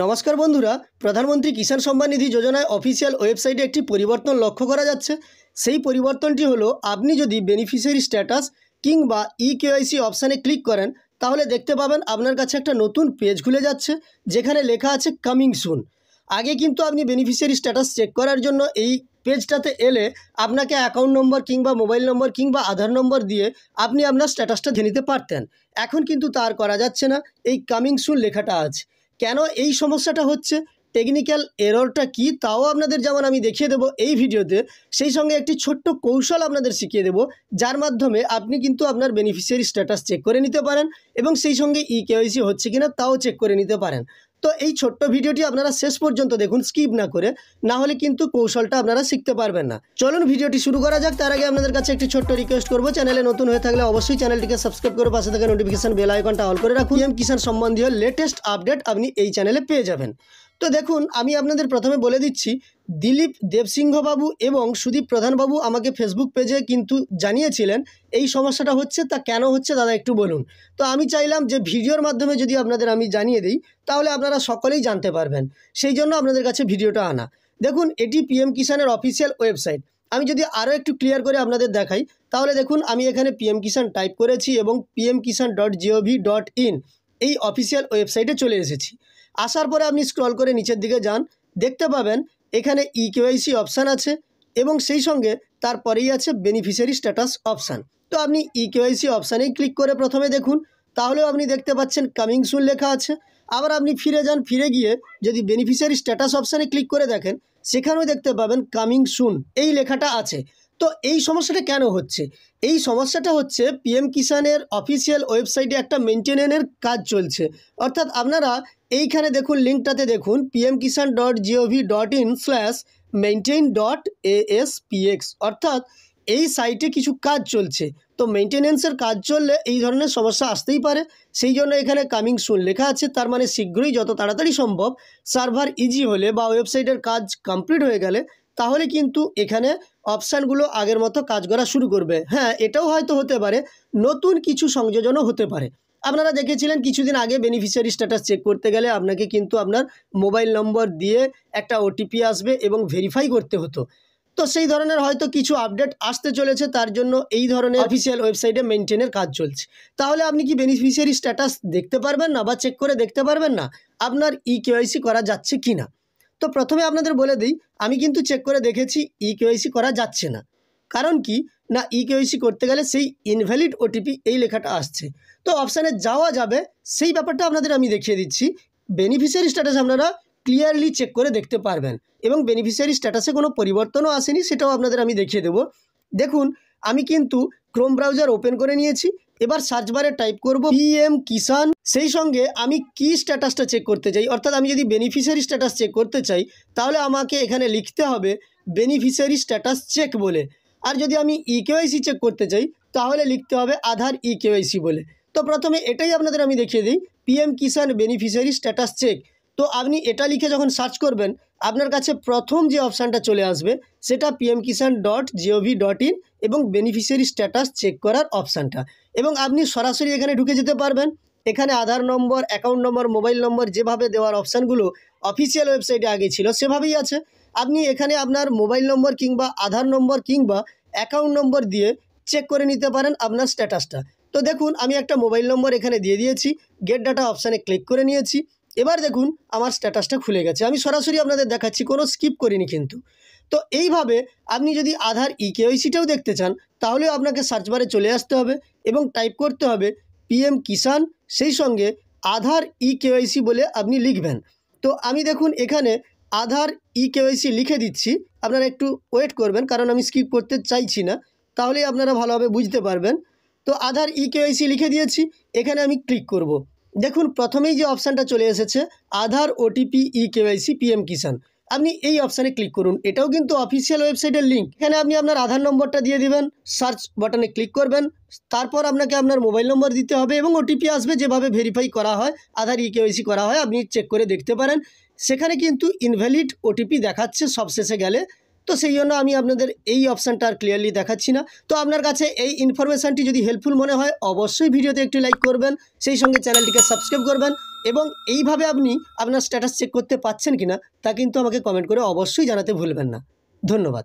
নমস্কার বন্ধুরা প্রধানমন্ত্রী কিষাণ সম্মান নিধি যোজনায় অফিসিয়াল ওয়েবসাইটে একটি পরিবর্তন লক্ষ্য করা যাচ্ছে সেই পরিবর্তনটি হলো আপনি যদি বেনিফিশিয়ারি স্ট্যাটাস কিংবা ই কেওয়াইসি অপশানে ক্লিক করেন তাহলে দেখতে পাবেন আপনার কাছে একটা নতুন পেজ খুলে যাচ্ছে যেখানে লেখা আছে কামিং সুন আগে কিন্তু আপনি বেনিফিশিয়ারি স্ট্যাটাস চেক করার জন্য এই পেজটাতে এলে আপনাকে অ্যাকাউন্ট নম্বর কিংবা মোবাইল নম্বর কিংবা আধার নম্বর দিয়ে আপনি আপনার স্ট্যাটাসটা জেনে নিতে পারতেন এখন কিন্তু তার করা যাচ্ছে না এই কামিং সুন লেখাটা আছে কেন এই সমস্যাটা হচ্ছে টেকনিক্যাল এররটা কি তাও আপনাদের যেমন আমি দেখিয়ে দেব এই ভিডিওতে সেই সঙ্গে একটি ছোট্ট কৌশল আপনাদের শিখিয়ে দেব যার মাধ্যমে আপনি কিন্তু আপনার বেনিফিশিয়ারি স্ট্যাটাস চেক করে নিতে পারেন এবং সেই সঙ্গে ই হচ্ছে কিনা তাও চেক করে নিতে পারেন তো এই ছোট্ট ভিডিওটি আপনারা শেষ পর্যন্ত দেখুন স্কিপ না করে না হলে কিন্তু কৌশলটা আপনারা শিখতে পারবেন না চলুন ভিডিওটি শুরু করা যাক তার আগে আপনাদের কাছে একটি ছোট্ট রিকোয়েস্ট করবো চ্যানেলে নতুন হয়ে থাকলে অবশ্যই চ্যানেলটিকে সাবস্ক্রাইব করে পাশে থাকা নোটিফিকেশন বেল আইকনটা অল করে রাখুন এম কিষাণ সম্বন্ধীয় লেটেস্ট আপডেট আপনি এই চ্যানেলে পেয়ে যাবেন তো দেখুন আমি আপনাদের প্রথমে বলে দিচ্ছি দিলীপ দেবসিংহবাবু এবং সুদীপ প্রধানবাবু আমাকে ফেসবুক পেজে কিন্তু জানিয়েছিলেন এই সমস্যাটা হচ্ছে তা কেন হচ্ছে দাদা একটু বলুন তো আমি চাইলাম যে ভিডিওর মাধ্যমে যদি আপনাদের আমি জানিয়ে দিই তাহলে আপনারা সকলেই জানতে পারবেন সেই জন্য আপনাদের কাছে ভিডিওটা আনা দেখুন এটি পিএম কিষানের অফিসিয়াল ওয়েবসাইট আমি যদি আরও একটু ক্লিয়ার করে আপনাদের দেখাই তাহলে দেখুন আমি এখানে পিএম কিষান টাইপ করেছি এবং PM Kisan dot G O V dot in এই অফিসিয়াল ওয়েবসাইটে চলে এসেছি আসার পরে আপনি স্ক্রল করে নিচের দিকে যান দেখতে পাবেন এখানে ইকেওয়াইসি e অপশান আছে এবং সেই সঙ্গে তারপরেই আছে বেনিফিশিয়ারি স্ট্যাটাস অপশান তো আপনি ইকেওয়াইসি অপশানেই ক্লিক করে প্রথমে দেখুন তাহলেও আপনি দেখতে পাচ্ছেন কামিং সুন লেখা আছে আবার আপনি ফিরে যান ফিরে গিয়ে যদি বেনিফিশিয়ারি স্ট্যাটাস অপশানে ক্লিক করে দেখেন সেখানেও দেখতে পাবেন কামিং সুন এই লেখাটা আছে তো এই সমস্যাটা কেন হচ্ছে এই সমস্যাটা হচ্ছে পিএম কিষানের অফিসিয়াল ওয়েবসাইটে একটা মেনটেনেনের কাজ চলছে অর্থাৎ আপনারা এইখানে দেখুন লিঙ্কটাতে দেখুন PM Kisan dot G O V dot in slash maintain dot A S P X অর্থাৎ এই সাইটে কিছু কাজ চলছে তো মেনটেনেন্সের কাজ চললে এই ধরনের সমস্যা আসতেই পারে সেই জন্য এখানে কামিং সুন লেখা আছে তার মানে শীঘ্রই যত তাড়াতাড়ি সম্ভব সার্ভার ইজি হলে বা ওয়েবসাইটের কাজ কমপ্লিট হয়ে গেলে তাহলে কিন্তু এখানে অপশানগুলো আগের মতো কাজ করা শুরু করবে হ্যাঁ এটাও হয়তো হতে পারে নতুন কিছু সংযোজনও হতে পারে আপনারা দেখেছিলেন কিছুদিন আগে বেনিফিশিয়ারি স্ট্যাটাস চেক করতে গেলে আপনাকে কিন্তু আপনার মোবাইল নম্বর দিয়ে একটা ওটিপি আসবে এবং ভেরিফাই করতে হতো তো সেই ধরনের হয়তো কিছু আপডেট আসতে চলেছে তার জন্য এই ধরনের অফিসিয়াল ওয়েবসাইটে মেনটেনের কাজ চলছে তাহলে আপনি কি বেনিফিশিয়ারি স্ট্যাটাস দেখতে পারবেন না বা চেক করে দেখতে পারবেন না আপনার ই e কেওয়াইসি করা যাচ্ছে কি না তো প্রথমে আপনাদের বলে দিই আমি কিন্তু চেক করে দেখেছি ই e কেওয়াইসি করা যাচ্ছে না কারণ কি না ই e কেওয়াইসি করতে গেলে সেই ইনভ্যালিড ওটিপি এই লেখাটা আসছে তো অপশানে যাওয়া যাবে সেই ব্যাপারটা আপনাদের আমি দেখিয়ে দিচ্ছি বেনিফিশিয়ারি স্ট্যাটাস আপনারা ক্লিয়ারলি চেক করে দেখতে পারবেন এবং বেনিফিশিয়ারি স্ট্যাটাসে কোনো পরিবর্তনও আসেনি সেটাও আপনাদের আমি দেখিয়ে দেব দেখুন আমি কিন্তু ক্রোম ব্রাউজার ওপেন করে নিয়েছি এবার সার্চবারে টাইপ করব পিএম কিষান সেই সঙ্গে আমি কি স্ট্যাটাসটা চেক করতে চাই অর্থাৎ আমি যদি বেনিফিশিয়ারি স্ট্যাটাস চেক করতে চাই তাহলে আমাকে এখানে লিখতে হবে বেনিফিশিয়ারি স্ট্যাটাস চেক বলে আর যদি আমি ইকেওয়াইসি e চেক করতে চাই তাহলে লিখতে হবে আধার ইকেওয়াইসি e বলে তো প্রথমে এটাই আপনাদের আমি দেখিয়ে দিই PM Kisan beneficiary status check তো আপনি এটা লিখে যখন সার্চ করবেন আপনার কাছে প্রথম যে অপশানটা চলে আসবে সেটা PM Kisan dot G O V dot in এবং বেনিফিশিয়ারি স্ট্যাটাস চেক করার অপশানটা এবং আপনি সরাসরি এখানে ঢুকে যেতে পারবেন এখানে আধার নম্বর অ্যাকাউন্ট নম্বর মোবাইল নম্বর যেভাবে দেওয়ার অপশানগুলো অফিসিয়াল ওয়েবসাইটে আগে ছিল সেভাবেই আছে আপনি এখানে আপনার মোবাইল নম্বর কিংবা আধার নম্বর কিংবা অ্যাকাউন্ট নম্বর দিয়ে চেক করে নিতে পারেন আপনার স্ট্যাটাসটা তো দেখুন আমি একটা মোবাইল নম্বর এখানে দিয়ে দিয়েছি গেট ডাটা অপশানে ক্লিক করে নিয়েছি এবার দেখুন আমার স্ট্যাটাসটা খুলে গেছে আমি সরাসরি আপনাদের দেখাচ্ছি কোনো স্কিপ করিনি কিন্তু তো এইভাবে আপনি যদি আধার ই e কেওয়াইসিটাও দেখতে চান তাহলেও আপনাকে সার্চ বারে চলে আসতে হবে এবং টাইপ করতে হবে পিএম কিষাণ সেই সঙ্গে আধার ই e কেওয়াইসি বলে আপনি লিখবেন তো আমি দেখুন এখানে আধার ই e কেওয়াইসি লিখে দিচ্ছি আপনারা একটু ওয়েট করবেন কারণ আমি স্কিপ করতে চাইছি না তাহলেই আপনারা ভালোভাবে বুঝতে পারবেন তো আধার ই কেওয়াইসি লিখে দিয়েছি এখানে আমি ক্লিক করব দেখুন প্রথমেই যে অপশানটা চলে এসেছে Aadhaar OTP e KYC PM Kisan আপনি এই অপশানে ক্লিক করুন এটাও কিন্তু অফিসিয়াল ওয়েবসাইটের লিঙ্ক এখানে আপনি আপনার আধার নম্বরটা দিয়ে দিবেন সার্চ বাটনে ক্লিক করবেন তারপর আপনাকে আপনার মোবাইল নম্বর দিতে হবে এবং ওটিপি আসবে যেভাবে ভেরিফাই করা হয় আধার ই e কেওয়াইসি করা হয় আপনি চেক করে দেখতে পারেন সেখানে কিন্তু ইনভ্যালিড ওটিপি দেখাচ্ছে সবশেষে গেলে তো সেই জন্য আমি আপনাদের এই অপশানটা আর ক্লিয়ারলি দেখাচ্ছি না তো আপনার কাছে এই ইনফরমেশানটি যদি হেল্পফুল মনে হয় অবশ্যই ভিডিওতে একটি লাইক করবেন সেই সঙ্গে চ্যানেলটিকে সাবস্ক্রাইব করবেন এবং এইভাবে আপনি আপনার স্ট্যাটাস চেক করতে পাচ্ছেন কিনা তা কিন্তু আমাকে কমেন্ট করে অবশ্যই জানাতে ভুলবেন না ধন্যবাদ